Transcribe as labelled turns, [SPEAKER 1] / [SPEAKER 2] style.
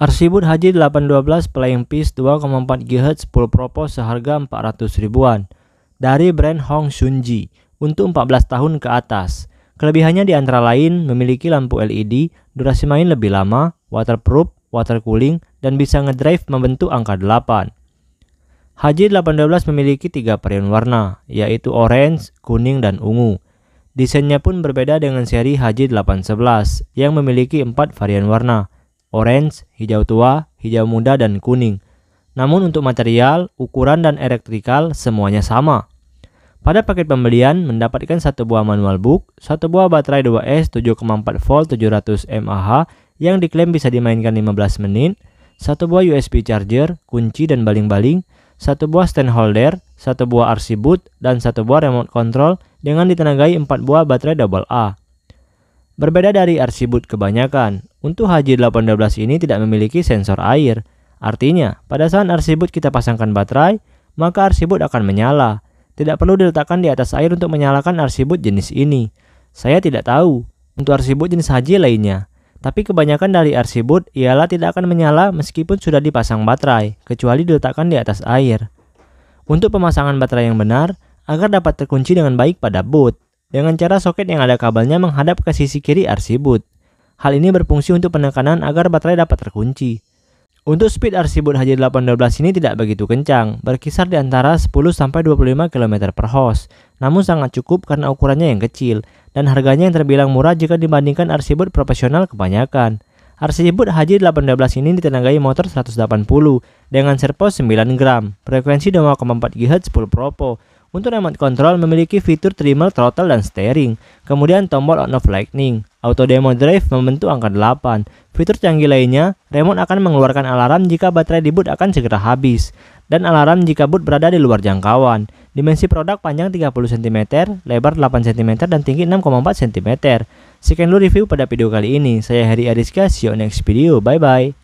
[SPEAKER 1] Arsibut Haji 812 Playing Piece 2,4 GHz 10 propos seharga 400 ribuan dari brand Hong Shunji untuk 14 tahun ke atas. Kelebihannya di antara lain memiliki lampu LED, durasi main lebih lama, waterproof, water cooling, dan bisa ngedrive membentuk angka 8. Haji 812 memiliki tiga varian warna, yaitu orange, kuning, dan ungu. Desainnya pun berbeda dengan seri Haji 811 yang memiliki empat varian warna, orange, hijau tua, hijau muda, dan kuning. Namun untuk material, ukuran, dan elektrikal semuanya sama. Pada paket pembelian, mendapatkan satu buah manual book, satu buah baterai 2S 74 volt 700 mAh yang diklaim bisa dimainkan 15 menit, satu buah USB charger, kunci dan baling-baling, satu buah stand holder, satu buah RC boot, dan satu buah remote control dengan ditenagai 4 buah baterai AA. Berbeda dari arsibut kebanyakan, untuk Haji 18 ini tidak memiliki sensor air. Artinya, pada saat arsibut kita pasangkan baterai, maka arsibut akan menyala. Tidak perlu diletakkan di atas air untuk menyalakan arsibut jenis ini. Saya tidak tahu untuk arsibut jenis haji lainnya, tapi kebanyakan dari arsibut ialah tidak akan menyala meskipun sudah dipasang baterai, kecuali diletakkan di atas air. Untuk pemasangan baterai yang benar, agar dapat terkunci dengan baik pada boot, dengan cara soket yang ada kabelnya menghadap ke sisi kiri RC boot. Hal ini berfungsi untuk penekanan agar baterai dapat terkunci. Untuk speed RC boot HJ812 ini tidak begitu kencang, berkisar di antara 10-25 km per host, namun sangat cukup karena ukurannya yang kecil, dan harganya yang terbilang murah jika dibandingkan RC boot profesional kebanyakan. RC boot HJ812 ini ditenagai motor 180, dengan servo 9 gram, frekuensi 2,4 GHz 10 propo. Untuk remote control memiliki fitur trimmer throttle dan steering, kemudian tombol on off lightning. Auto demo drive membentuk angka 8. Fitur canggih lainnya, remote akan mengeluarkan alarm jika baterai di boot akan segera habis, dan alarm jika boot berada di luar jangkauan. Dimensi produk panjang 30 cm, lebar 8 cm, dan tinggi 6,4 cm. Sekian dulu review pada video kali ini. Saya Heri Ariska, see you next video. Bye-bye.